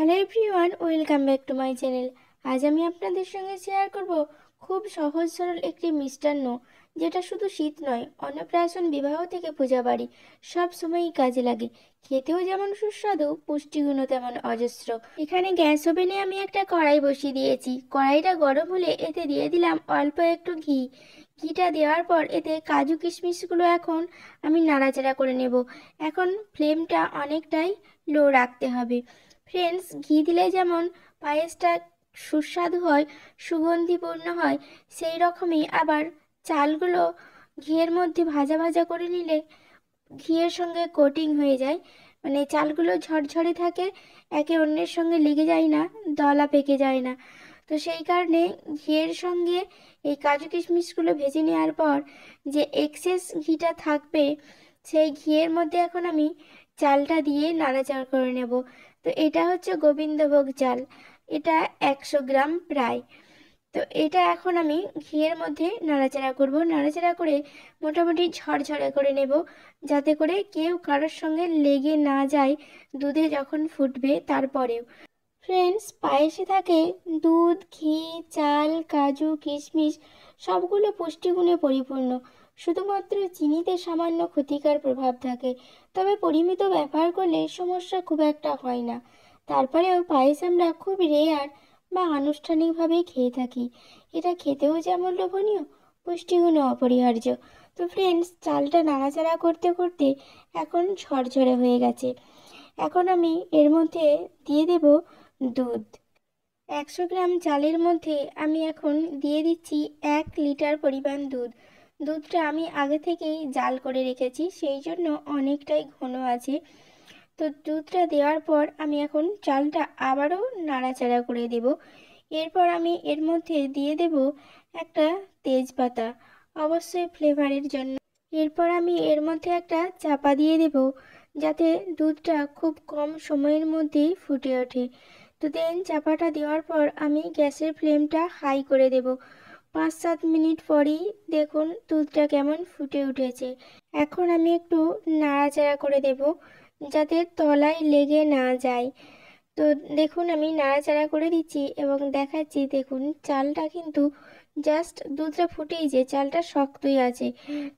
hello everyone welcome back to my channel আজ আমি আপনাদের সঙ্গে শেয়ার করব খুব সহজ সরল একটি মিষ্টান্ন যেটা শুধু শীত নয় অন্নপ্রাশন বিবাহ থেকে পূজা বাড়ি সব সময়ই কাজে লাগে খেতেও যেমন সুস্বাদু পুষ্টিগুণও তেমন অজস্র এখানে গ্যাস ওভেনে আমি একটা কড়াই বসিয়ে দিয়েছি কড়াইটা গরম হলে এতে দিয়ে দিলাম অল্প একটু ঘি ঘিটা দেওয়ার পর এতে কাজু কিশমিশগুলো এখন আমি নাড়াচাড়া করে নেব এখন ফ্লেমটা অনেকটাই লো রাখতে হবে ফ্রেন্ডস ঘি দিলে যেমন পায়েসটা সুস্বাদু হয় সুগন্ধিপূর্ণ হয় সেই রকমই আবার চালগুলো ঘিয়ের মধ্যে ভাজা ভাজা করে নিলে ঘিয়ের সঙ্গে কোটিং হয়ে যায় মানে চালগুলো ঝরঝরে থাকে একে অন্যের সঙ্গে লেগে যায় না দলা পেকে যায় না তো সেই কারণে ঘিয়ের সঙ্গে এই কাজু কিশমিশগুলো ভেজে নেওয়ার পর যে এক্সেস ঘিটা থাকবে সেই ঘিয়ের মধ্যে এখন আমি চালটা দিয়ে নাড়াচাড়া করে নেব তো এটা হচ্ছে গোবিন্দভোগ চাল এটা একশো গ্রাম প্রায় তো এটা এখন আমি ঘিয়ের মধ্যে নাড়াচাড়া করব নাড়াচাড়া করে মোটামুটি ঝরঝরে করে নেব যাতে করে কেউ কারোর সঙ্গে লেগে না যায় দুধে যখন ফুটবে তারপরেও ফ্রেন্ডস পায়েসে থাকে দুধ ঘি চাল কাজু কিশমিশ সবগুলো পুষ্টিগুণে পরিপূর্ণ শুধুমাত্র চিনিতে সামান্য ক্ষতিকর প্রভাব থাকে তবে পরিমিত ব্যবহার করলে সমস্যা খুব একটা হয় না তারপরেও পায়েস আমরা খুব রেয়ার বা আনুষ্ঠানিকভাবেই খেয়ে থাকি এটা খেতেও যেমন লোভনীয় পুষ্টিগুণও অপরিহার্য তো ফ্রেন্ডস চালটা নাড়াচাড়া করতে করতে এখন ঝরঝরে হয়ে গেছে এখন আমি এর মধ্যে দিয়ে দেব দুধ একশো গ্রাম চালের মধ্যে আমি এখন দিয়ে দিচ্ছি এক লিটার পরিমাণ দুধ দুধটা আমি আগে থেকেই জাল করে রেখেছি সেই জন্য অনেকটাই ঘন আছে তো দুধটা দেওয়ার পর আমি এখন চালটা আবারও নাড়াচাড়া করে দেব এরপর আমি এর মধ্যে দিয়ে দেব একটা তেজপাতা অবশ্যই ফ্লেভারের জন্য এরপর আমি এর মধ্যে একটা চাপা দিয়ে দেব যাতে দুধটা খুব কম সময়ের মধ্যেই ফুটে ওঠে তো দেন চাপাটা দেওয়ার পর আমি গ্যাসের ফ্লেমটা হাই করে দেব পাঁচ সাত মিনিট পরেই দেখুন দুধটা কেমন ফুটে উঠেছে এখন আমি একটু নাড়াচাড়া করে দেব যাতে তলায় লেগে না যায় তো দেখুন আমি নাড়াচাড়া করে দিচ্ছি এবং দেখাচ্ছি দেখুন চালটা কিন্তু জাস্ট দুধটা ফুটেইছে চালটা শক্তই আছে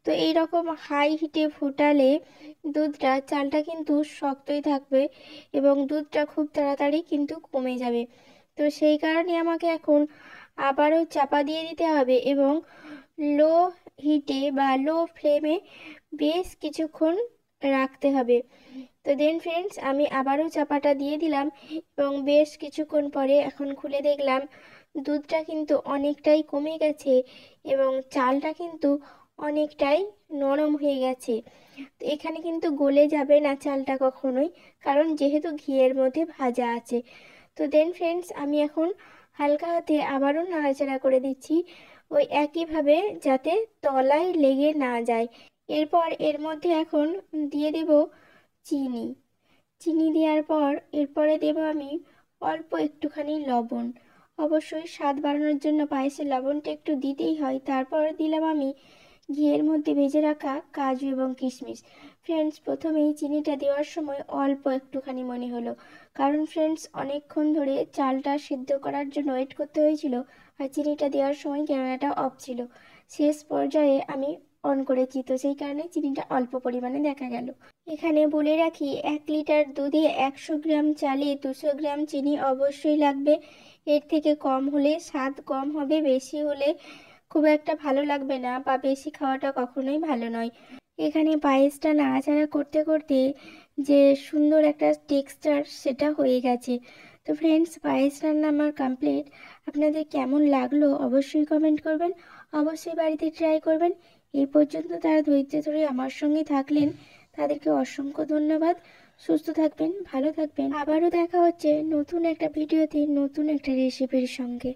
তো এই রকম হাই হিটে ফুটালে দুধটা চালটা কিন্তু শক্তই থাকবে এবং দুধটা খুব তাড়াতাড়ি কিন্তু কমে যাবে তো সেই কারণে আমাকে এখন আবারও চাপা দিয়ে দিতে হবে এবং লো হিটে বা লো ফ্লেমে বেশ কিছুক্ষণ রাখতে হবে তো দেন ফ্রেন্ডস আমি আবারও চাপাটা দিয়ে দিলাম এবং বেশ কিছুক্ষণ পরে এখন খুলে দেখলাম দুধটা কিন্তু অনেকটাই কমে গেছে এবং চালটা কিন্তু অনেকটাই নরম হয়ে গেছে তো এখানে কিন্তু গলে যাবে না চালটা কখনোই কারণ যেহেতু ঘিয়ের মধ্যে ভাজা আছে তো দেন ফ্রেন্ডস আমি এখন হালকা হাতে আবারও নাড়াচাড়া করে দিচ্ছি ওই একইভাবে যাতে তলায় লেগে না যায় এরপর এর মধ্যে এখন দিয়ে দেব চিনি চিনি দেওয়ার পর এরপরে দেব আমি অল্প একটুখানি লবণ অবশ্যই স্বাদ বাড়ানোর জন্য পায়েসের লবণটা একটু দিতেই হয় তারপর দিলাম আমি ঘিয়ের মধ্যে ভেজে রাখা কাজু এবং কিশমিশ ফ্রেন্ডস প্রথমেই চিনিটা দেওয়ার সময় অল্প একটুখানি মনে হলো কারণ ফ্রেন্ডস অনেকক্ষণ ধরে চালটা সিদ্ধ করার জন্য ওয়েট করতে হয়েছিল আর চিনিটা দেওয়ার সময় ক্যামেরাটা অফ ছিল শেষ পর্যায়ে আমি অন করেছি তো সেই কারণে চিনিটা অল্প পরিমাণে দেখা গেল এখানে বলে রাখি এক লিটার দুধে একশো গ্রাম চালে দুশো গ্রাম চিনি অবশ্যই লাগবে এর থেকে কম হলে স্বাদ কম হবে বেশি হলে খুব একটা ভালো লাগবে না বা বেশি খাওয়াটা কখনোই ভালো নয় এখানে পায়েসটা নাড়াচাড়া করতে করতে যে সুন্দর একটা টেক্সচার সেটা হয়ে গেছে তো ফ্রেন্ডস পায়েস রান্না আমার কমপ্লিট আপনাদের কেমন লাগলো অবশ্যই কমেন্ট করবেন অবশ্যই বাড়িতে ট্রাই করবেন এই পর্যন্ত তারা ধৈর্য ধরে আমার সঙ্গে থাকলেন তাদেরকে অসংখ্য ধন্যবাদ সুস্থ থাকবেন ভালো থাকবেন আবারও দেখা হচ্ছে নতুন একটা ভিডিওতে নতুন একটা রেসিপির সঙ্গে